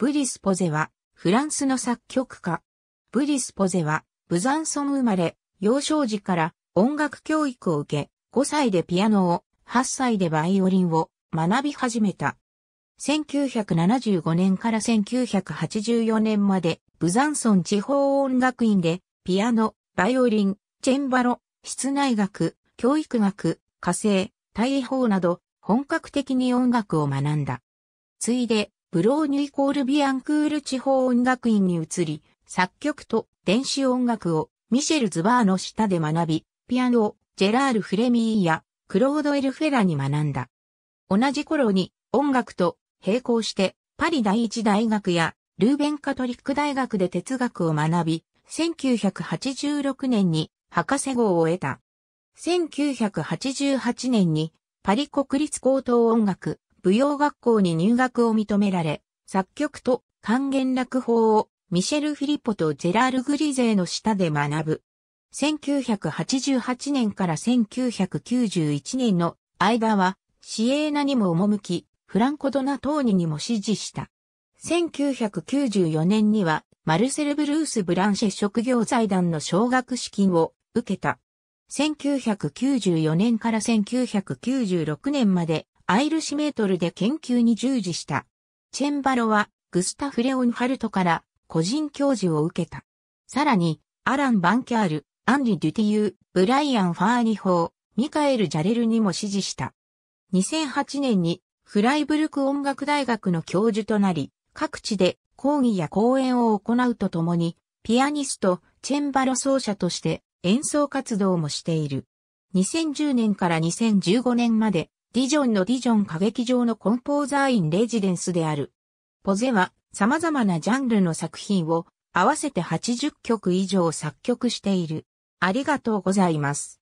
ブリス・ポゼは、フランスの作曲家。ブリス・ポゼは、ブザンソン生まれ、幼少時から音楽教育を受け、5歳でピアノを、8歳でバイオリンを学び始めた。1975年から1984年まで、ブザンソン地方音楽院で、ピアノ、バイオリン、チェンバロ、室内楽、教育学、火星、大砲など、本格的に音楽を学んだ。ついで、ブローニュイコールビアンクール地方音楽院に移り、作曲と電子音楽をミシェル・ズバーの下で学び、ピアノをジェラール・フレミーやクロード・エル・フェラに学んだ。同じ頃に音楽と並行してパリ第一大学やルーベンカトリック大学で哲学を学び、1986年に博士号を得た。1988年にパリ国立高等音楽舞踊学校に入学を認められ、作曲と還元落法をミシェル・フィリポとジェラール・グリゼーの下で学ぶ。1988年から1991年の間は、シエーナにも赴き、フランコ・ドナトーニにも支持した。1994年には、マルセル・ブルース・ブランシェ職業財団の奨学資金を受けた。1994年から1996年までアイルシメートルで研究に従事した。チェンバロはグスタフ・レオンハルトから個人教授を受けた。さらに、アラン・バンキャール、アンリ・デュティユー、ブライアン・ファーニホー、ミカエル・ジャレルにも支持した。2008年にフライブルク音楽大学の教授となり、各地で講義や講演を行うとともに、ピアニスト、チェンバロ奏者として演奏活動もしている。2010年から2015年までディジョンのディジョン歌劇場のコンポーザーインレジデンスである。ポゼは様々なジャンルの作品を合わせて80曲以上作曲している。ありがとうございます。